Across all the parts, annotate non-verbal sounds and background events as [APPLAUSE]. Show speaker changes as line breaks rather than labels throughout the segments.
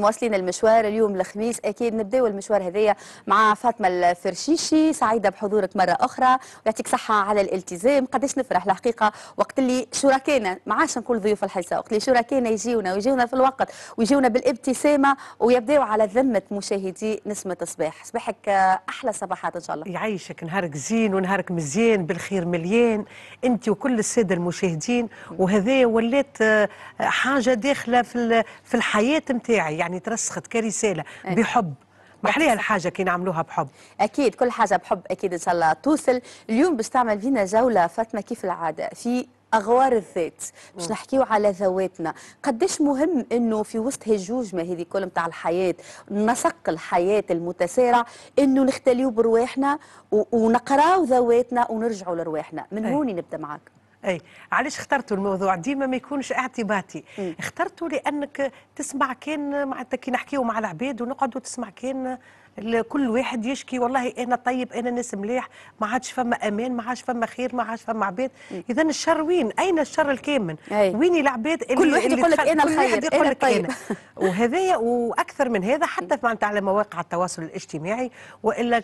مواصلين المشوار اليوم الخميس اكيد نبداو المشوار هذايا مع فاطمه الفرشيشي سعيده بحضورك مره اخرى ويعطيك صحه على الالتزام قداش نفرح الحقيقه وقت اللي شركائنا ما عادش نقول ضيوف الحصه وقت اللي شركائنا يجيونا ويجيونا في الوقت ويجيونا بالابتسامه
ويبداو على ذمه مشاهدي نسمه الصباح صباحك احلى صباحات ان شاء الله يعيشك نهارك زين ونهارك مزيان بالخير مليان انت وكل الساده المشاهدين وهذايا ولات آه، حاجه داخله في في الحياه نتاعي يعني ترسخت كرساله إيه. بحب محليها الحاجه كي نعملوها بحب اكيد كل حاجه بحب
اكيد ان شاء الله توصل اليوم باش تعمل بينا جوله فاطمه كيف العاده في اغوار الذات باش نحكيو على ذواتنا قديش مهم انه في وسط هالجوجمه هذه كل نتاع الحياه نسق الحياه المتسارع انه نختليو برواحنا
ونقراو ذواتنا ونرجعوا لرواحنا من إيه. هوني نبدا معاك اي علاش اخترتوا الموضوع ديما ما يكونش اعتباطي اخترتوا لانك تسمع كان معناتها كي نحكيو مع العباد ونقعدوا تسمع كان كل واحد يشكي والله انا طيب انا ناس مليح ما عادش فما امان ما عادش فما خير ما عادش فما عباد اذا الشر وين اين الشر الكامن وين العباد اللي كل واحد يقول لك انا الخير انا الطيب [LAUGHS] وهذايا واكثر من هذا حتى معناتها على مواقع التواصل الاجتماعي والا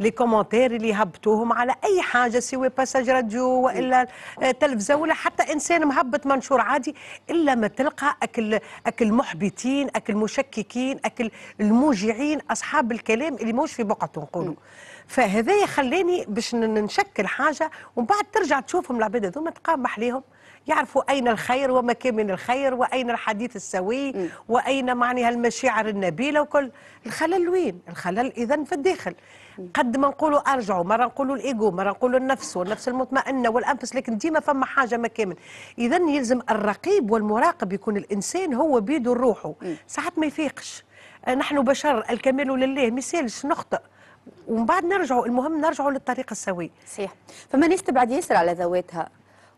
لي كومونتير اللي هبطوهم على اي حاجه سوى باساج راديو والا تلفزه ولا حتى انسان مهبط منشور عادي الا ما تلقى اكل اكل محبطين اكل مشككين اكل الموجعين اصحاب الكلام اللي موش في بقعته نقولوا فهذايا خلاني باش نشكل حاجه ومن بعد ترجع تشوفهم العباد هذوما تقام ليهم يعرفوا أين الخير وما كان من الخير وأين الحديث السوي م. وأين معني المشاعر النبيلة وكل الخلل وين الخلل إذا في الداخل قد ما نقولوا أرجعوا مرة نقولوا الإيجو مرة نقولوا النفس والنفس المطمئنة والأنفس لكن ديما فما حاجة ما كامل إذا يلزم الرقيب والمراقب يكون الإنسان هو بيدو روحه ساعات ما يفيقش نحن بشر الكمال لله مثالش نخطئ ومن بعد نرجعوا المهم نرجعوا للطريق السوي صحيح فما ناس تبعد ياسر على ذواتها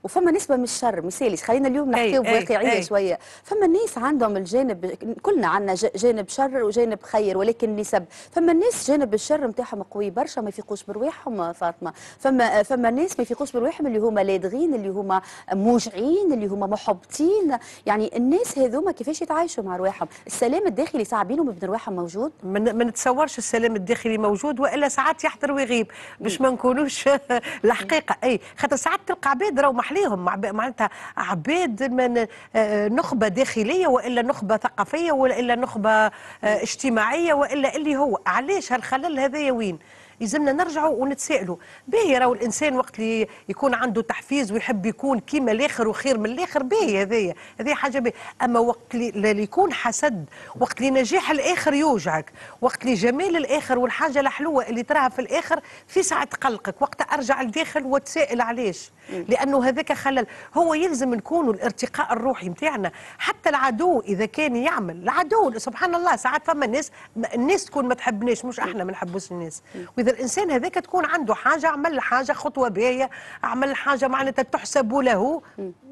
وفما
نسبه من الشر مثاليش خلينا اليوم نحكيو بواقعيه شويه فما الناس عندهم الجانب كلنا عندنا جانب شر وجانب خير ولكن نسب فما الناس جانب الشر نتاعهم قوي برشا ما يفيقوش برواحهم فاطمه فما فما ناس ما يفيقوش برواحهم اللي هما لادغين اللي هما موجعين اللي هما محبطين يعني الناس هذوما كيفاش يتعايشوا مع رواحهم
السلام الداخلي صعبين ومبنى رواحهم موجود ما نتصورش السلام الداخلي موجود والا ساعات يحضر ويغيب باش ما نكونوش [LAUGHS] الحقيقه اي خاطر ساعات تلقى عباد راهو لهم معناتها عباد من آه، آه، نخبه داخليه والا نخبه ثقافيه والا نخبه آه، اجتماعيه والا اللي هو علاش هالخلل هذا وين يلزمنا نرجعوا ونتسائلوا باهي راهو الانسان وقت اللي يكون عنده تحفيز ويحب يكون كيما الاخر وخير من الاخر باهي هذايا هذه حاجه باهي اما وقت اللي يكون حسد وقت اللي نجاح الاخر يوجعك وقت اللي جمال الاخر والحاجه الحلوه اللي تراها في الاخر في ساعه تقلقك وقت ارجع لداخل وتسائل علاش لانه هذاك خلل هو يلزم نكونوا الارتقاء الروحي نتاعنا حتى العدو اذا كان يعمل العدو سبحان الله ساعات فما الناس الناس تكون ما تحبناش مش احنا ما نحبوش الناس واذا هذا الانسان هذاك تكون عنده حاجه عمل حاجه خطوه باهيه عمل حاجه معناتها تحسب له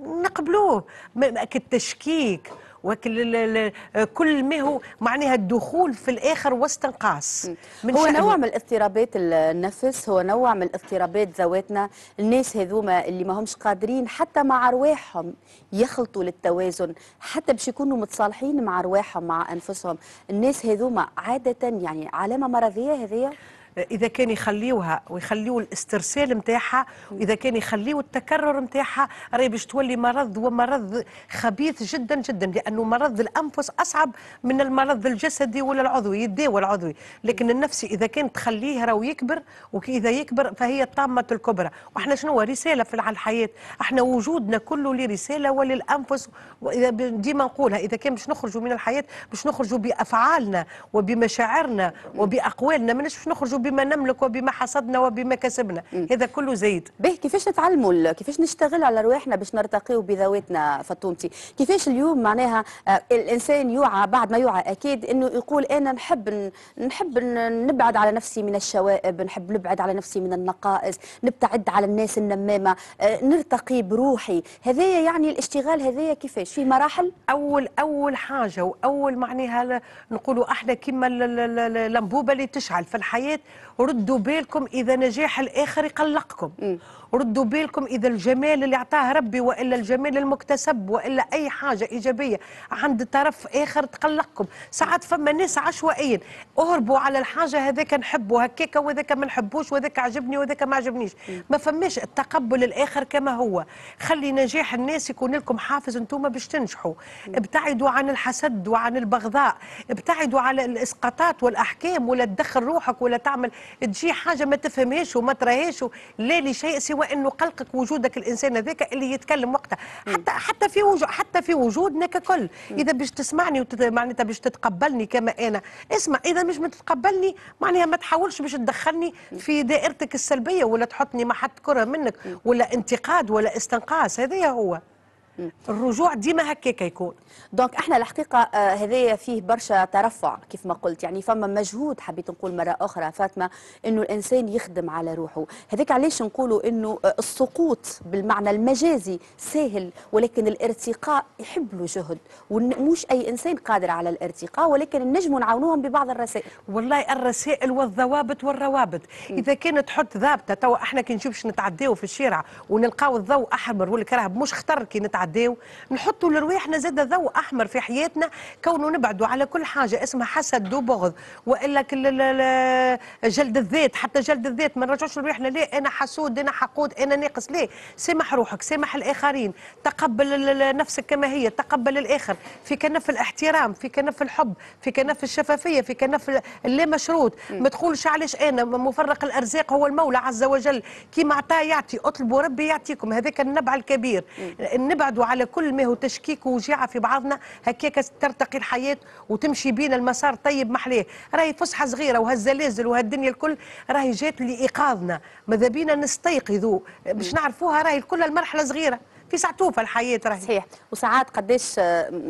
نقبلوه كالتشكيك وكل كل ما هو معناها الدخول في الاخر واستنقاص من هو نوع من
الاضطرابات النفس هو نوع من الاضطرابات ذواتنا الناس هذوما اللي ما همش قادرين حتى مع ارواحهم يخلطوا للتوازن حتى باش يكونوا متصالحين مع ارواحهم مع
انفسهم الناس هذوما عاده يعني علامه مرضيه هذه اذا كان يخليوها ويخليو الاسترسال نتاعها واذا كان يخليو التكرر نتاعها راهي باش تولي مرض ومرض خبيث جدا جدا لانه مرض الانفس اصعب من المرض الجسدي ولا العضوي يداوى العضوي لكن النفسي اذا كان تخليه راهو يكبر واذا يكبر فهي الطامه الكبرى واحنا شنو رساله في الحياه احنا وجودنا كله لرساله وللانفس واذا ديما نقولها اذا كان باش نخرجوا من الحياه باش نخرجوا بافعالنا وبمشاعرنا وباقوالنا ماناش باش نخرجوا بما نملك وبما حصدنا وبما كسبنا هذا كله زيد به كيفاش نتعلموا كيفاش نشتغل على رواحنا
باش نرتقيوا بذواتنا فطومتي كيفاش اليوم معناها آه، الانسان يوعى بعد ما يوعى اكيد انه يقول انا نحب نحب نبعد على نفسي من الشوائب نحب نبعد على نفسي من النقائص نبتعد على الناس النمامه آه، نرتقي بروحي
هذايا يعني الاشتغال هذايا كيفاش في مراحل اول اول حاجه واول معناها نقولوا احنا كما اللمبوبه اللي تشعل في الحياه ردوا بالكم اذا نجاح الاخر يقلقكم ردوا بالكم اذا الجمال اللي اعطاه ربي والا الجمال المكتسب والا اي حاجه ايجابيه عند طرف اخر تقلقكم ساعات فما ناس عشوائيا اهربوا على الحاجه هذاك نحبه هكاك وذاك ما نحبوش وذاك عجبني وذاك ما عجبنيش ما فماش التقبل الاخر كما هو خلي نجاح الناس يكون لكم حافز انتم باش تنجحوا ابتعدوا عن الحسد وعن البغضاء ابتعدوا على الاسقاطات والاحكام ولا تدخل روحك ولا تعمل تجي حاجه ما تفهمهاش وما تراهاش لا لشيء سوى سوى انه قلقك وجودك الانسان هذاك اللي يتكلم وقتها حتى حتى في وجود حتى في وجودنا ككل اذا باش تسمعني معناتها باش تتقبلني كما انا اسمع اذا مش متقبلني معناها ما تحاولش باش تدخلني في دائرتك السلبيه ولا تحطني محط كره منك ولا انتقاد ولا استنقاص هذا هو الرجوع ديما هكاك يكون دونك احنا الحقيقه آه، هذايا فيه
برشا ترفع كيف ما قلت يعني فما مجهود حبيت نقول مره اخرى فاطمه انه الانسان يخدم على روحه هذاك علاش نقولوا انه آه، السقوط بالمعنى المجازي سهل ولكن الارتقاء يحب له جهد ومش اي انسان قادر على الارتقاء
ولكن النجم نعاونوهم ببعض الرسائل والله الرسائل والضوابط والروابط م. اذا كانت تحط ضابطه تو احنا كي نشوف نتعداو في الشارع ونلقاو الضوء احمر ولا مش خطر كي نتعداو نتعداو نحطوا لرواحنا زاد ضوء احمر في حياتنا كونه نبعدوا على كل حاجه اسمها حسد وبغض والا جلد الذات حتى جلد الذات ما نرجعوش لرواحنا لا انا حسود انا حقود انا ناقص لا سامح روحك سامح الاخرين تقبل نفسك كما هي تقبل الاخر في كنف الاحترام في كنف الحب في كنف الشفافيه في كنف اللا مشروط ما تقولش علاش انا مفرق الارزاق هو المولى عز وجل كيما عطاه يعطي اطلبوا ربي يعطيكم هذاك النبع الكبير نبعد بعض وعلى كل ما هو تشكيك ووجيعه في بعضنا هكاك ترتقي الحياه وتمشي بينا المسار طيب محليه راهي فسحه صغيره وهالزلازل وهالدنيا الكل راهي جات لايقاظنا ماذا بينا نستيقظوا باش نعرفوها راهي الكل المرحله صغيره في سعتوفه الحياه راهي صحيح وساعات قداش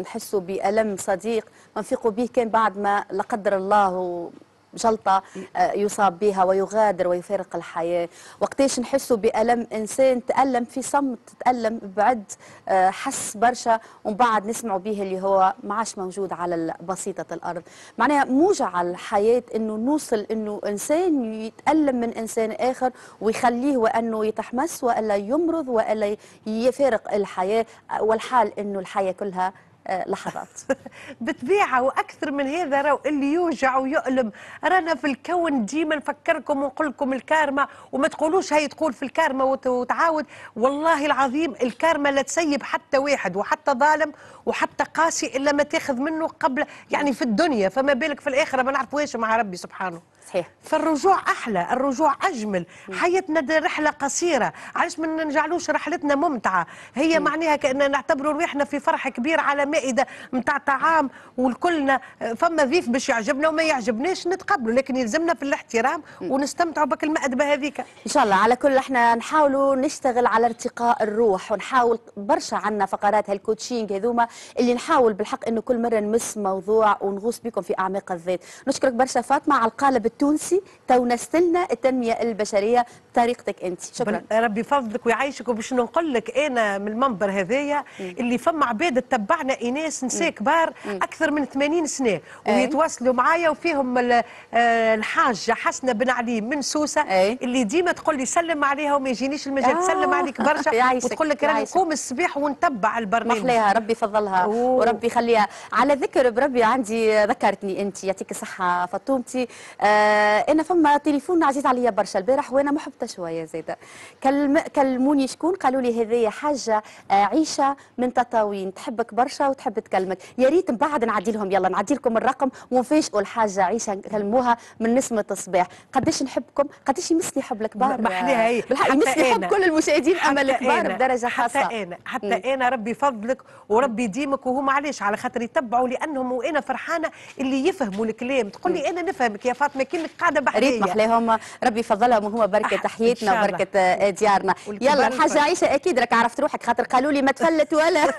نحسوا بالم صديق ونفيقوا
به كان بعد ما لا قدر الله و... جلطه آه، يصاب بها ويغادر ويفارق الحياه وقتاش نحسوا بالم انسان تالم في صمت تالم بعد آه، حس برشا ومن بعد نسمعوا به اللي هو ما عادش موجود على بسيطه الارض معناها موجع الحياه انه نوصل انه انسان يتالم من انسان اخر ويخليه وانه يتحمس والا يمرض والا يفارق
الحياه والحال انه الحياه كلها لحظات [LAUGHS] بتبيعة وأكثر من هذا راهو اللي يوجع ويؤلم رانا في الكون ديما نفكركم ونقول لكم الكارما وما تقولوش هي تقول في الكارما وتعاود والله العظيم الكارما لا تسيب حتى واحد وحتى ظالم وحتى قاسي إلا ما تاخذ منه قبل يعني في الدنيا فما بالك في الآخرة ما نعرفوهاش مع ربي سبحانه صحيح فالرجوع احلى الرجوع اجمل حياتنا رحله قصيره علاش ما نجعلوش رحلتنا ممتعه هي م. معناها كاننا نعتبروا روحنا في فرح كبير على مائده نتاع طعام والكلنا فما ضيف باش يعجبنا وما يعجبناش نتقبله لكن يلزمنا في الاحترام ونستمتعوا بك المأدبه هذيك ان شاء الله على كل احنا نحاولوا نشتغل على ارتقاء الروح ونحاول
برشا عندنا فقرات هالكوتشينج هذوما اللي نحاول بالحق انه كل مره نمس موضوع ونغوص بكم في اعماق الذات نشكرك برشا فاطمه على القالب التونسي نستلنا التنميه
البشريه بطريقتك انت شكرا ربي يفضلك ويعيشك وباش نقول لك انا من المنبر هذايا اللي فما عباد تبعنا اناس نساء كبار اكثر من 80 سنه ويتواصلوا معايا وفيهم آه، الحاجه حسنه بن علي من سوسه اللي ديما تقول لي سلم عليها وما يجينيش المجال آه سلم عليك برشا [LAUGHS] وتقول لك راني نقوم الصباح ونتبع البرنامج محليها ربي يفضلها وربي يخليها على ذكر بربي عندي
ذكرتني انت يعطيك الصحه فطومتي آه آه، انا فما تليفون عزيز عليا برشا البارح وانا محبطه شويه زاده كلم... كلموني شكون قالوا لي هذه حاجه آه، عيشه من تطاوين تحبك برشا وتحب تكلمك يا ريت من بعد نعدي لهم يلا نعدي لكم الرقم ونفاجئوا الحاجه عيشه نكلموها من نسمه الصباح قداش نحبكم قداش
يمسني حب الكبار محليها هي بالحق يمسني حب كل المشاهدين اما الكبار بدرجه خاصه حتى انا حتى م. انا ربي فضلك وربي يديمك وهم علاش على خاطر يتبعوا لانهم وانا فرحانه اللي يفهموا الكلام تقول لي انا نفهمك يا فاطمه كاين قاعده بحريه ريت محلاهم ربي يفضلهم
وهو بركه تحياتنا وبركه آه، ديارنا يلا الحاجه عائشه اكيد راك عرفت روحك خاطر قالوا لي ما تفلت ولا [LAUGHS]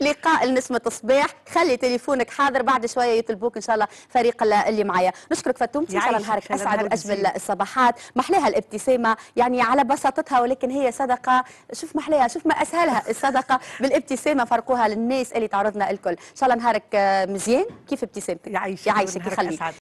لقاء نسمه الصباح خلي تليفونك حاضر بعد شويه يطلبوك ان شاء الله فريق اللي معايا نشكرك فتومتي ان شاء الله نهارك اسعد واجمل الصباحات محلاها الابتسامه يعني على بساطتها ولكن هي صدقه شوف محلاها شوف ما اسهلها الصدقه بالابتسامه فرقوها للناس اللي تعرضنا الكل ان شاء الله نهارك آه، مزيان كيف ابتسامتك يعيشك يعيشك يخليك